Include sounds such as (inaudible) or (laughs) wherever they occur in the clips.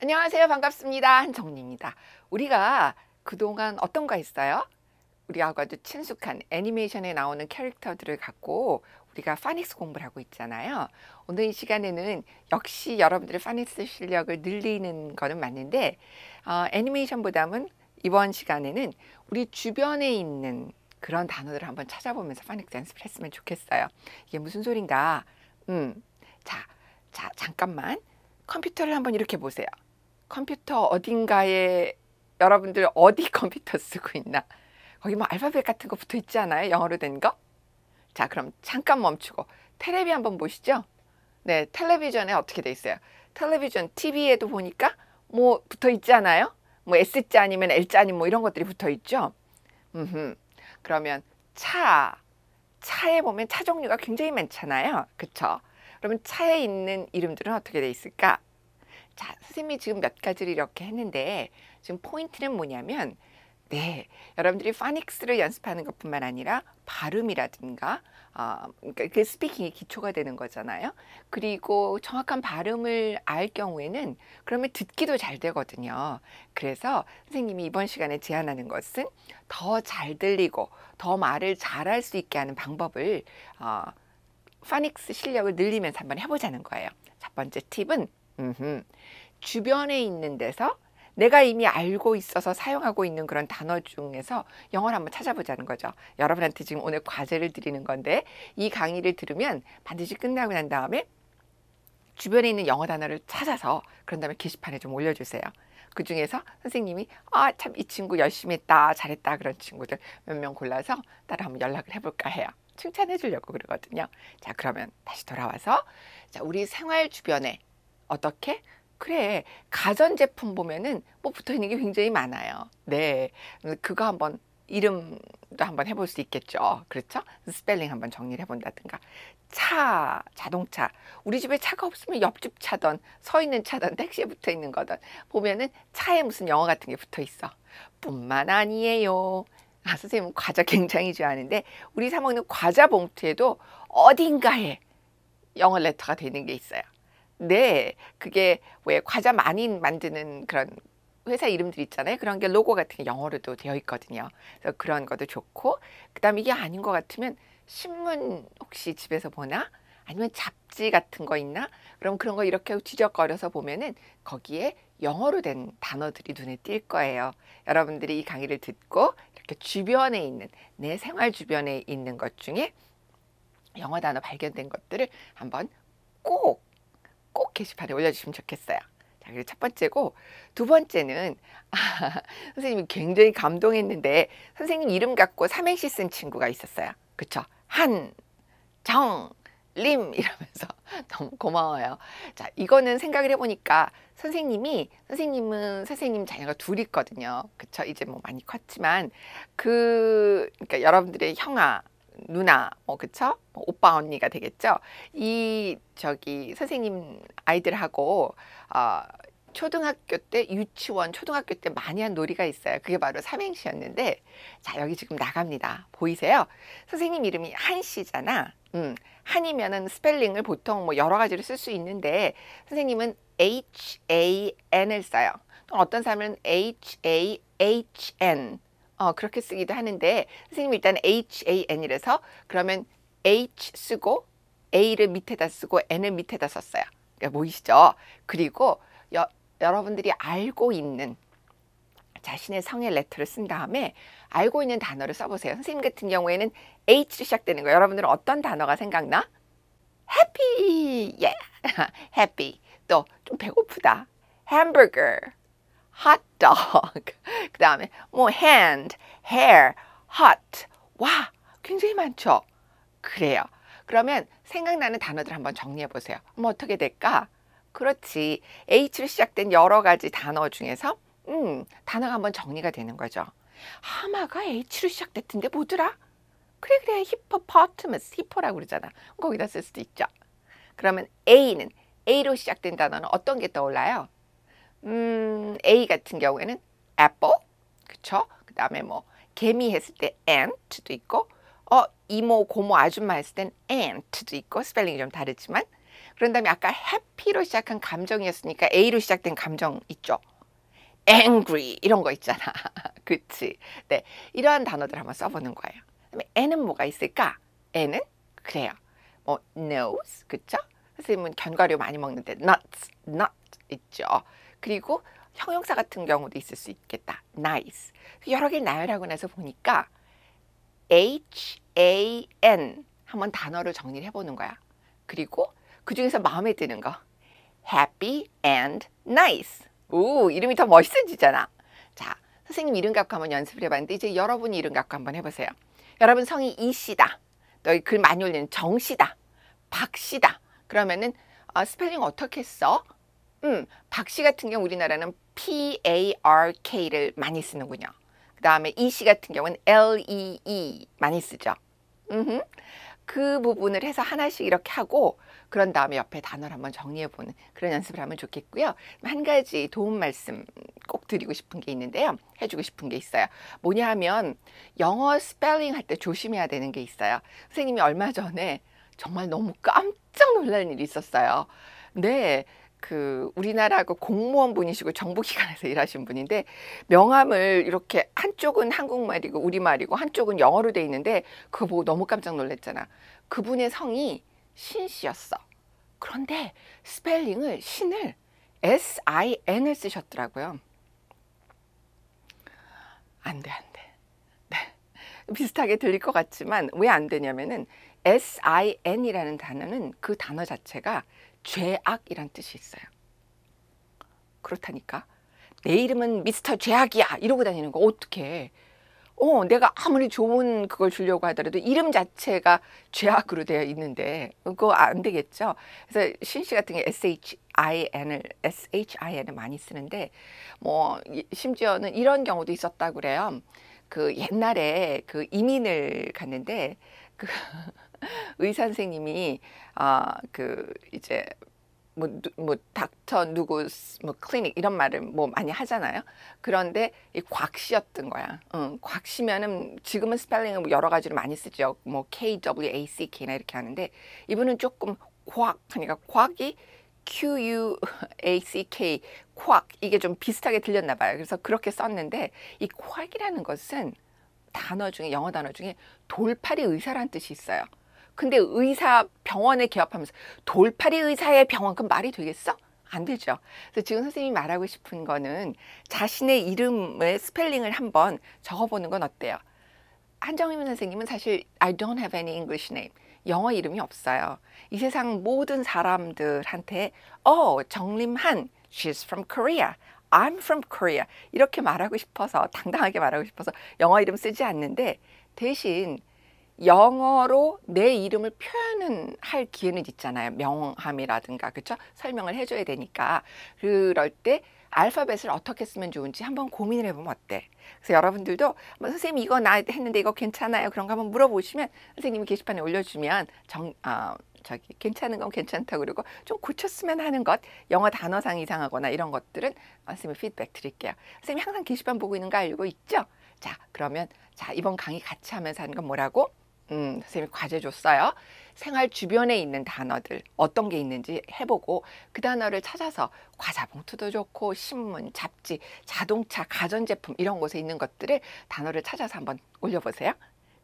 안녕하세요. 반갑습니다. 한정리입니다. 우리가 그동안 어떤 거 했어요? 우리하고 아주 친숙한 애니메이션에 나오는 캐릭터들을 갖고 우리가 파닉스 공부를 하고 있잖아요. 오늘 이 시간에는 역시 여러분들의 파닉스 실력을 늘리는 거는 맞는데 어, 애니메이션보다는 이번 시간에는 우리 주변에 있는 그런 단어들을 한번 찾아보면서 파닉스 연습을 했으면 좋겠어요. 이게 무슨 소린가? 음, 자, 자 잠깐만 컴퓨터를 한번 이렇게 보세요. 컴퓨터 어딘가에 여러분들 어디 (laughs) 컴퓨터 쓰고 있나? 거기 뭐 알파벳 같은 거 붙어 있지 않아요? 영어로 된 거? 자, 그럼 잠깐 멈추고 텔레비 한 번 보시죠. 네, 텔레비전에 어떻게 돼 있어요? 텔레비전 TV에도 보니까 뭐 붙어 있지 않아요? 뭐 S자 아니면 L자 아니면 뭐 이런 것들이 붙어 있죠. 음. 그러면 차 차에 보면 차 종류가 굉장히 많잖아요. 그렇죠? 그러면 차에 있는 이름들은 어떻게 돼 있을까? 자, 선생님이 지금 몇 가지를 이렇게 했는데 지금 포인트는 뭐냐면 네, 여러분들이 파닉스를 연습하는 것뿐만 아니라 발음이라든가 어, 그러니까 그 스피킹의 기초가 되는 거잖아요. 그리고 정확한 발음을 알 경우에는 그러면 듣기도 잘 되거든요. 그래서 선생님이 이번 시간에 제안하는 것은 더 잘 들리고 더 말을 잘 할 수 있게 하는 방법을 어, 파닉스 실력을 늘리면서 한번 해보자는 거예요. 첫 번째 팁은 음흠. 주변에 있는 데서 내가 이미 알고 있어서 사용하고 있는 그런 단어 중에서 영어를 한번 찾아보자는 거죠. 여러분한테 지금 오늘 과제를 드리는 건데 이 강의를 들으면 반드시 끝나고 난 다음에 주변에 있는 영어 단어를 찾아서 그런 다음에 게시판에 좀 올려주세요. 그 중에서 선생님이 아 참 이 친구 열심히 했다 잘했다 그런 친구들 몇 명 골라서 따로 한번 연락을 해볼까 해요. 칭찬해 주려고 그러거든요. 자 그러면 다시 돌아와서 자 우리 생활 주변에 어떻게? 그래 가전제품 보면은 뭐 붙어있는 게 굉장히 많아요 네 그거 한번 이름도 한번 해볼 수 있겠죠 그렇죠 스펠링 한번 정리를 해본다든가 차 자동차 우리 집에 차가 없으면 옆집 차던 서 있는 차던 택시에 붙어 있는 거든 보면은 차에 무슨 영어 같은 게 붙어 있어 뿐만 아니에요 아 선생님은 과자 굉장히 좋아하는데 우리 사 먹는 과자 봉투에도 어딘가에 영어 레터가 되는 게 있어요 네, 그게 왜 과자 많이 만드는 그런 회사 이름들 있잖아요. 그런 게 로고 같은 게 영어로도 되어 있거든요. 그래서 그런 것도 좋고, 그다음 이게 아닌 것 같으면 신문 혹시 집에서 보나? 아니면 잡지 같은 거 있나? 그럼 그런 거 이렇게 뒤적거려서 보면은 거기에 영어로 된 단어들이 눈에 띌 거예요. 여러분들이 이 강의를 듣고 이렇게 주변에 있는 내 생활 주변에 있는 것 중에 영어 단어 발견된 것들을 한번 꼭꼭 게시판에 올려주시면 좋겠어요. 자, 그리고 첫 번째고 두 번째는 (laughs) 아, 선생님이 굉장히 감동했는데 선생님 이름 갖고 삼행시 쓴 친구가 있었어요. 그쵸? 한, 정, 림 (laughs) 이러면서 (laughs) 너무 고마워요. 자, 이거는 생각을 해보니까 선생님이 선생님은 선생님 자녀가 둘 있거든요. 그쵸? 이제 뭐 많이 컸지만 그 그러니까 여러분들의 형아 누나, 뭐 그쵸? 뭐 오빠 언니가 되겠죠. 이 저기 선생님 아이들하고 어, 초등학교 때 유치원 초등학교 때 많이 한 놀이가 있어요. 그게 바로 삼행시였는데 자 여기 지금 나갑니다. 보이세요? 선생님 이름이 한시잖아 음, 한이면은 스펠링을 보통 뭐 여러 가지로 쓸 수 있는데 선생님은 H A N을 써요. 또 어떤 사람은 H A H N 어, 그렇게 쓰기도 하는데 선생님 일단 h a n 이래서 그러면 H 쓰고 A를 밑에다 쓰고 N을 밑에다 썼어요. 그러니까 보이시죠? 그리고 여, 여러분들이 알고 있는 자신의 성의 레터를 쓴 다음에 알고 있는 단어를 써보세요. 선생님 같은 경우에는 H로 시작되는 거예요. 여러분들은 어떤 단어가 생각나? happy, yeah, (laughs) happy. 또좀 배고프다. hamburger, hotdog. (laughs) 그 다음에 뭐 hand, hair, hot. 와, 굉장히 많죠? 그래요. 그러면 생각나는 단어들 한번 정리해 보세요. 뭐 어떻게 될까? 그렇지. H로 시작된 여러 가지 단어 중에서 음, 단어가 한번 정리가 되는 거죠. 하마가 H로 시작됐던데 뭐더라? 그래 그래 히퍼퍼트머스 히퍼라고 그러잖아. 거기다 쓸 수도 있죠. 그러면 A는 A로 시작된 단어는 어떤 게 떠올라요? 음, A 같은 경우에는 apple, 그쵸? 그 다음에 뭐 개미 했을 때 ant도 있고 어 이모, 고모, 아줌마 했을 땐 aunt도 있고 스펠링이 좀 다르지만 그런 다음에 아까 happy로 시작한 감정이었으니까 A로 시작된 감정 있죠? angry 이런 거 있잖아. (laughs) 그치? 네, 이러한 단어들 한번 써보는 거예요. 그다음에 N은 뭐가 있을까? N은 그래요. 뭐 nose 그쵸? 선생님은 견과류 많이 먹는데 nuts, nut 있죠. 그리고 형용사 같은 경우도 있을 수 있겠다. nice. 여러 개 나열하고 나서 보니까 H-A-N 한번 단어를 정리를 해보는 거야. 그리고 그 중에서 마음에 드는 거 happy and nice. 오, 이름이 더 멋있어지잖아. 자, 선생님 이름 갖고 한번 연습을 해봤는데 이제 여러분 이름 갖고 한번 해보세요. 여러분 성이 이씨다. 너희 글 많이 올리는 정씨다. 박씨다. 그러면은 어, 스펠링 어떻게 써? 음, 박씨 같은 경우 우리나라는 P-A-R-K를 많이 쓰는군요. 그 다음에 이씨 e 같은 경우는 L-E-E e 많이 쓰죠. 음흠. 그 부분을 해서 하나씩 이렇게 하고 그런 다음에 옆에 단어를 한번 정리해보는 그런 연습을 하면 좋겠고요. 한 가지 도움 말씀 꼭 드리고 싶은 게 있는데요. 해주고 싶은 게 있어요. 뭐냐 하면 영어 스펠링 할 때 조심해야 되는 게 있어요. 선생님이 얼마 전에 정말 너무 깜짝 놀랄 일이 있었어요. 네, 그 우리나라 그 공무원 분이시고 정부기관에서 (laughs) 일하신 분인데 명함을 이렇게 한쪽은 한국말이고 우리말이고 한쪽은 영어로 돼 있는데 그거 보고 너무 깜짝 놀랐잖아. 그분의 성이 신 씨였어. 그런데 스펠링을 신을 S-I-N을 쓰셨더라고요. 안 돼, 안 돼. 네. 비슷하게 들릴 것 같지만 왜 안 되냐면은 S-I-N이라는 단어는 그 단어 자체가 죄악이란 뜻이 있어요. 그렇다니까. 내 이름은 미스터 죄악이야 이러고 다니는 거 어떻게 어 내가 아무리 좋은 그걸 주려고 하더라도 이름 자체가 죄악으로 되어 있는데 그거 안 되겠죠 그래서 신씨 같은 게 SHIN을 SHIN을 많이 쓰는데 뭐 심지어는 이런 경우도 있었다 그래요 그 옛날에 그 이민을 갔는데 그 (laughs) (laughs) 의사 선생님이 아 그 이제 뭐, 뭐 닥터 누구 뭐 클리닉 이런 말을 뭐 많이 하잖아요. 그런데 이 곽씨였던 거야. 응, 곽씨면은 지금은 스펠링을 뭐 여러 가지로 많이 쓰죠. 뭐 K W A C K나 이렇게 하는데 이분은 조금 곽 하니까 그러니까 곽이 Q U A C K 곽 이게 좀 비슷하게 들렸나 봐요. 그래서 그렇게 썼는데 이 곽이라는 것은 단어 중에 영어 단어 중에 돌팔이 의사란 뜻이 있어요. 근데 의사 병원에 개업하면서 돌팔이 의사의 병원 그럼 말이 되겠어? 안 되죠. 그래서 지금 선생님이 말하고 싶은 거는 자신의 이름의 스펠링을 한번 적어보는 건 어때요? 한정민 선생님은 사실 I don't have any English name. 영어 이름이 없어요. 이 세상 모든 사람들한테 어 oh, 정림한 she's from Korea. I'm from Korea 이렇게 말하고 싶어서 당당하게 말하고 싶어서 영어 이름 쓰지 않는데 대신 영어로 내 이름을 표현은 할 기회는 있잖아요. 명함이라든가 그렇죠? 설명을 해줘야 되니까 그럴 때 알파벳을 어떻게 쓰면 좋은지 한번 고민을 해보면 어때? 그래서 여러분들도 뭐, 선생님 이거 나 했는데 이거 괜찮아요? 그런 거 한번 물어보시면 선생님이 게시판에 올려주면 정, 아. 저기 괜찮은 건괜찮다 그러고 좀 고쳤으면 하는 것 영어 단어상 이상하거나 이런 것들은 선생님 피드백 드릴게요. 선생님 항상 게시판 보고 있는 거 알고 있죠? 자 그러면 자 이번 강의 같이 하면서 하는 건 뭐라고? 음, 선생님이 과제 줬어요. 생활 주변에 있는 단어들 어떤 게 있는지 해보고 그 단어를 찾아서 과자 봉투도 좋고 신문, 잡지, 자동차, 가전제품 이런 곳에 있는 것들을 단어를 찾아서 한번 올려보세요.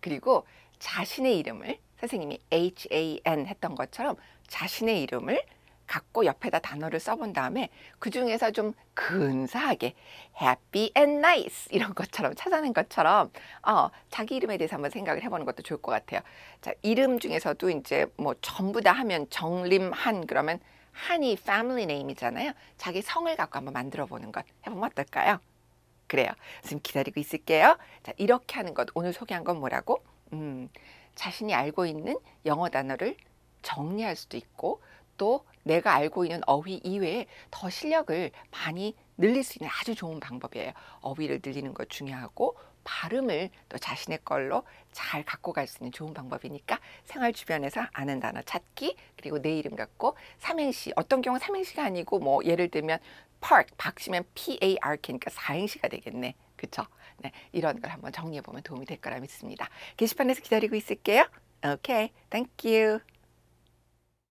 그리고 자신의 이름을 선생님이 H-A-N 했던 것처럼 자신의 이름을 갖고 옆에다 단어를 써본 다음에 그 중에서 좀 근사하게 happy and nice 이런 것처럼 찾아낸 것처럼 어, 자기 이름에 대해서 한번 생각을 해보는 것도 좋을 것 같아요. 자 이름 중에서도 이제 뭐 전부 다 하면 정림한 그러면 한이 family name이잖아요. 자기 성을 갖고 한번 만들어 보는 것 해보면 어떨까요? 그래요. 지금 기다리고 있을게요. 자 이렇게 하는 것 오늘 소개한 건 뭐라고? 음 자신이 알고 있는 영어 단어를 정리할 수도 있고 또 내가 알고 있는 어휘 이외에 더 실력을 많이 늘릴 수 있는 아주 좋은 방법이에요. 어휘를 늘리는 것 중요하고 발음을 또 자신의 걸로 잘 갖고 갈 수 있는 좋은 방법이니까 생활 주변에서 아는 단어 찾기 그리고 내 이름 갖고 삼행시 어떤 경우 삼행시가 아니고 뭐 예를 들면 park 박시면 p a r k니까 그러니까 사행시가 되겠네 그렇죠네 이런 걸 한번 정리해 보면 도움이 될 거라 믿습니다 게시판에서 기다리고 있을게요 오케이 okay, 땡큐